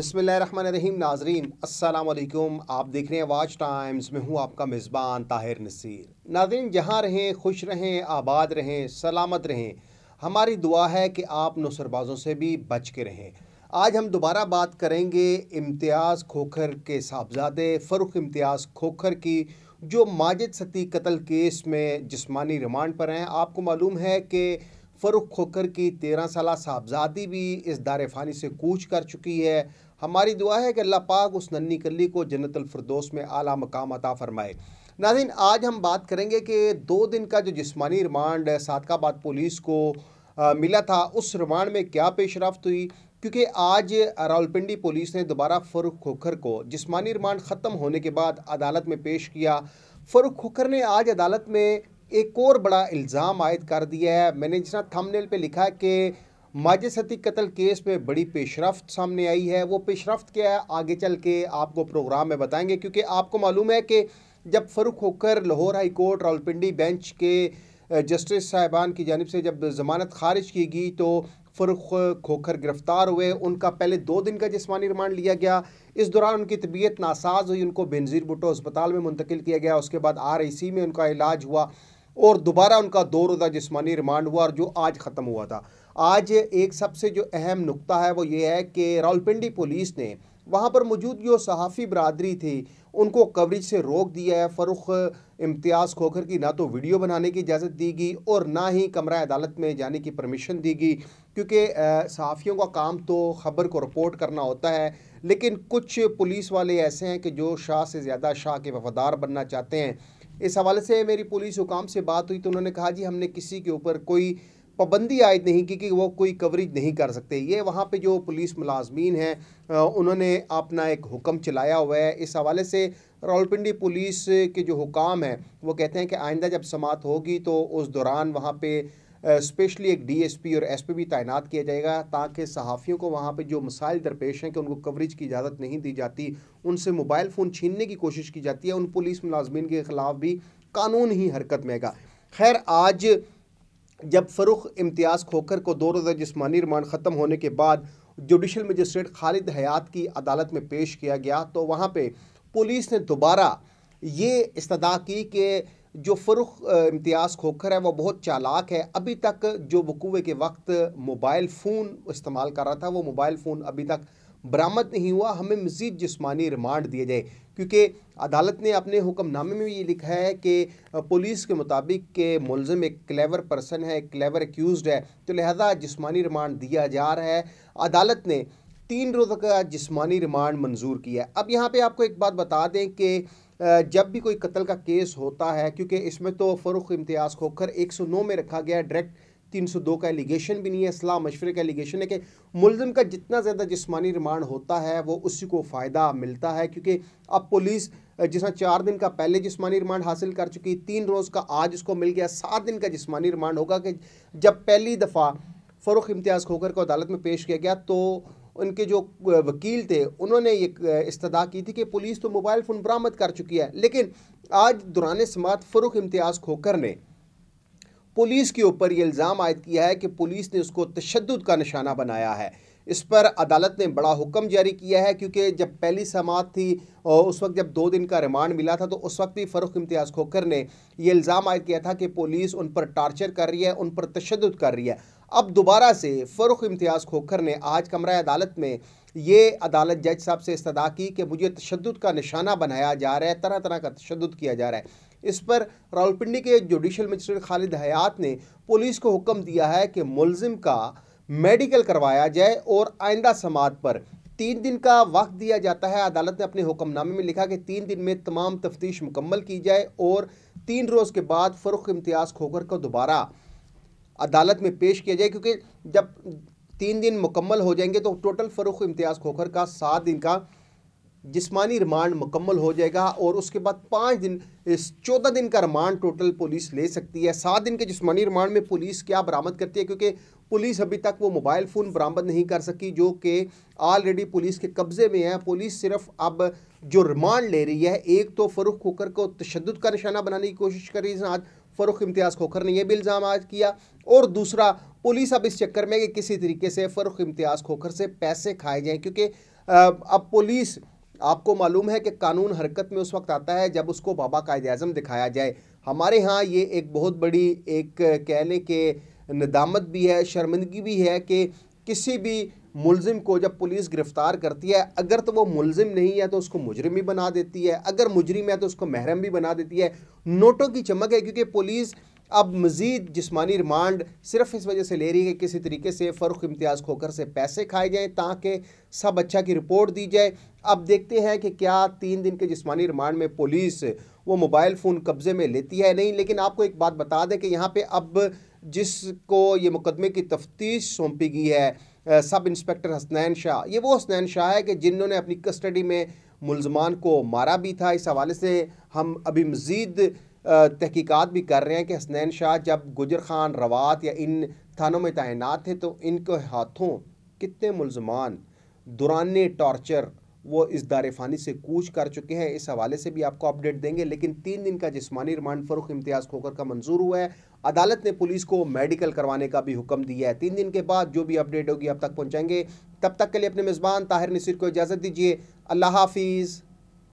बिसमीम नाजरीन असलकुम आप देख रहे हैं वाच टाइम्स में हूँ आपका मेज़बान ताहिर नसीर नाजरीन जहाँ रहें खुश रहें आबाद रहें सलामत रहें हमारी दुआ है कि आप नुसरबाजों से भी बच के रहें आज हम दोबारा बात करेंगे इम्तियाज़ खोखर के साहबजादे फ़रुख इम्तियाज़ खोखर की जो माजिद सती कत्ल केस में जिस्मानी रिमांड पर हैं आपको मालूम है कि फ़रुख खोकर की तेरह साल साहबजादी भी इस दार फ़ानी से कूच कर चुकी है हमारी दुआ है कि अल्लाह पाक उस नन्नी कली को जन्नतफरदोस में आला मकाम अता फ़रमाए नाजिन आज हम बात करेंगे कि दो दिन का जो जिस्मानी रिमांड सादकाबाद पुलिस को आ, मिला था उस रिमांड में क्या पेशरफ हुई क्योंकि आज रावलपिंडी पुलिस ने दोबारा फ़रुख खोखर को जिस्मानी रिमांड ख़त्म होने के बाद अदालत में पेश किया फ़रुख खोखर ने आज अदालत में एक और बड़ा इल्ज़ाम आयद कर दिया है मैंने जिसना थमनेल पे लिखा है कि सती कत्ल केस में बड़ी पेशरफ सामने आई है वो पेशरफ क्या है आगे चल के आपको प्रोग्राम में बताएंगे क्योंकि आपको मालूम है कि जब फ़रुख होकर Lahore high court Rawalpindi bench के जस्टिस साहिबान की जानब से जब ज़मानत खारिज की गई तो फरुख खोखर गिरफ्तार हुए उनका पहले दो दिन का जिसमानी रिमांड लिया गया इस दौरान उनकी तबीयत नासाज हुई उनको बेनज़ीर भुटो अस्पताल में मुंतकिल किया गया उसके बाद आर आई सी में उनका इलाज हुआ और दोबारा उनका दो रोज़ा जिसमानी रिमांड हुआ और जो आज ख़त्म हुआ था आज एक सबसे जो अहम नुकता है वो ये है कि रावलपिंडी पुलिस ने वहाँ पर मौजूद जो सहाफ़ी बरदरी थी उनको कवरेज से रोक दिया है फ़रुख इम्तियाज़ खोखर की ना तो वीडियो बनाने की इजाज़त दी गई और ना ही कमरा अदालत में जाने की परमिशन दी गई क्योंकि सहाफ़ियों का काम तो ख़बर को रिपोर्ट करना होता है लेकिन कुछ पुलिस वाले ऐसे हैं कि जो शाह से ज़्यादा शाह के वफादार बनना चाहते हैं इस हवाले से मेरी पुलिस हुकाम से बात हुई तो उन्होंने कहा जी हमने किसी के ऊपर कोई पाबंदी आयद नहीं की कि वो कोई कवरेज नहीं कर सकते ये वहाँ पे जो पुलिस मुलाजमीन हैं उन्होंने अपना एक हुक्म चलाया हुआ है इस हवाले से रावलपिंडी पुलिस के जो हुकाम हैं वो कहते हैं कि आइंदा जब समात होगी तो उस दौरान वहाँ पे स्पेशली एक डीएसपी और एसपी भी तैनात किया जाएगा ताकि सहाफ़ियों को वहाँ पर जो मसाइल दरपेश हैं कि उनको कवरेज की इजाज़त नहीं दी जाती उनसे मोबाइल फ़ोन छीनने की कोशिश की जाती है उन पुलिस मुलाजमन के ख़िलाफ़ भी कानून ही हरकत में आएगा खैर आज जब फ़रुख इम्तियाज़ खोखर को दो रोज़ा जिसमानी रिमांड ख़त्म होने के बाद जुडिशल मजिस्ट्रेट खालिद हयात की अदालत में पेश किया गया तो वहाँ पर पुलिस ने दोबारा ये इस्तः की कि जो फ़रुख इम्तियाज़ खोखर है वो बहुत चालाक है अभी तक जो वकूवे के वक्त मोबाइल फ़ोन इस्तेमाल कर रहा था वो मोबाइल फ़ोन अभी तक बरामद नहीं हुआ हमें मज़ीद जिसमानी रिमांड दिए जाए क्योंकि अदालत ने अपने हुक्मनामे में ये लिखा है कि पुलिस के मुताबिक के मुलम एक क्लेवर पर्सन है एक क्लेवर एक्यूज़ है तो लिहाजा जिसमानी रिमांड दिया जा रहा है अदालत ने तीन रोज़ का जिसमानी रिमांड मंजूर किया है अब यहाँ पर आपको एक बात बता दें कि जब भी कोई कत्ल का केस होता है क्योंकि इसमें तो फ़रुख इम्तियाज़ खोखर 109 में रखा गया है डायरेक्ट 302 का एलिगेशन भी नहीं है सलाह मशवरे का एलिगेशन है कि मुलम का जितना ज़्यादा जिसमानी रिमांड होता है वो उसी को फ़ायदा मिलता है क्योंकि अब पुलिस जिस चार दिन का पहले जिसमानी रिमांड हासिल कर चुकी तीन रोज़ का आज उसको मिल गया सात दिन का जिसमानी रिमांड होगा कि जब पहली दफ़ा फ़रुख इम्तियाज़ खोखर को अदालत में पेश किया गया तो उनके जो वकील थे उन्होंने ये इस्तदा की थी कि पुलिस तो मोबाइल फ़ोन बरामद कर चुकी है लेकिन आज दुरान समात फ़रुख इम्तियाज़ खोकर ने पुलिस के ऊपर ये इल्ज़ाम आयद किया है कि पुलिस ने उसको तशद का निशाना बनाया है इस पर अदालत ने बड़ा हुक्म जारी किया है क्योंकि जब पहली समात थी और उस वक्त जब दो दिन का रिमांड मिला था तो उस वक्त भी फ़रुख इम्तियाज़ खोकर ने यह इल्ज़ाम आयद किया था कि पुलिस उन पर टार्चर कर रही है उन पर तशद कर रही है अब दोबारा से फ़रुख इम्तियाज़ खोखर ने आज कमरा अदालत में ये अदालत जज साहब से इस्तः की कि मुझे तशद का निशाना बनाया जा रहा है तरह तरह का तशद किया जा रहा है इस पर रावलपिंडी के जुडिशल मजिस्ट्रेट खालिद हयात ने पुलिस को हुक्म दिया है कि मुलजिम का मेडिकल करवाया जाए और आइंदा समात पर तीन दिन का वक्त दिया जाता है अदालत ने अपने हुक्मनामे में लिखा कि तीन दिन में तमाम तफ्तीश मुकम्मल की जाए और तीन रोज़ के बाद फ़रुख इम्तियाज़ खोकर को दोबारा अदालत में पेश किया जाए क्योंकि जब तीन दिन मुकम्मल हो जाएंगे तो टोटल फ़रूख इम्तियाज़ खोखर का सात दिन का जिस्मानी रिमांड मुकम्मल हो जाएगा और उसके बाद पाँच दिन इस चौदह दिन का रिमांड टोटल पुलिस ले सकती है सात दिन के जिस्मानी रिमांड में पुलिस क्या बरामद करती है क्योंकि पुलिस अभी तक वो मोबाइल फ़ोन बरामद नहीं कर सकी जो कि ऑलरेडी पुलिस के कब्ज़े में है पुलिस सिर्फ अब जो रिमांड ले रही है एक तो फ़रूख खोकर को तशद का निशाना बनाने की कोशिश कर रही है आज फ़रूख इम्तियाज़ खोखर ने यह भी इल्ज़ाम आज किया और दूसरा पुलिस अब इस चक्कर में कि किसी तरीके से फ़रूख इम्तियाज़ खोखर से पैसे खाए जाएँ क्योंकि अब पुलिस आपको मालूम है कि कानून हरकत में उस वक्त आता है जब उसको बाबा कायद अजम दिखाया जाए हमारे यहाँ ये एक बहुत बड़ी एक कह लें कि नदामत भी है शर्मिंदगी भी है कि किसी भी मुलजिम को जब पुलिस गिरफ्तार करती है अगर तो वो मुलजिम नहीं है तो उसको मुजरिम भी बना देती है अगर मुजरिम है तो उसको महरम भी बना देती है नोटों की चमक है क्योंकि पुलिस अब मज़ीद जिसमानी रिमांड सिर्फ इस वजह से ले रही है कि किसी तरीके से फ़र्क इम्तियाज़ खोकर से पैसे खाए जाएँ ताकि सब अच्छा की रिपोर्ट दी जाए अब देखते हैं कि क्या तीन दिन के जिसमानी रिमांड में पुलिस वो मोबाइल फ़ोन कब्ज़े में लेती है नहीं लेकिन आपको एक बात बता दें कि यहाँ पर अब जिसको ये मुकदमे की तफ्तीश सौंपी गई है सब इंस्पेक्टर हसनैन शाह ये वो हसनैन शाह है कि जिन्होंने अपनी कस्टडी में मुलजमान को मारा भी था इस हवाले से हम अभी मज़ीद तहकीक़त भी कर रहे हैं कि हसनैन शाह जब गुजर खान रवात या इन थानों में तैनात थे तो इनके हाथों कितने मुलजमान दुरान टॉर्चर वो इस दारफानी से कूच कर चुके हैं इस हवाले से भी आपको अपडेट देंगे लेकिन तीन दिन का जिसमानी रिमांड फरूख इम्तियाज़ खोकर का मंजूर हुआ है अदालत ने पुलिस को मेडिकल करवाने का भी हुक्म दिया है तीन दिन के बाद जो भी अपडेट होगी अब तक पहुँचाएंगे तब तक के लिए अपने मेज़बान ताहिर नसीर को इजाज़त दीजिए अल्लाह हाफिज़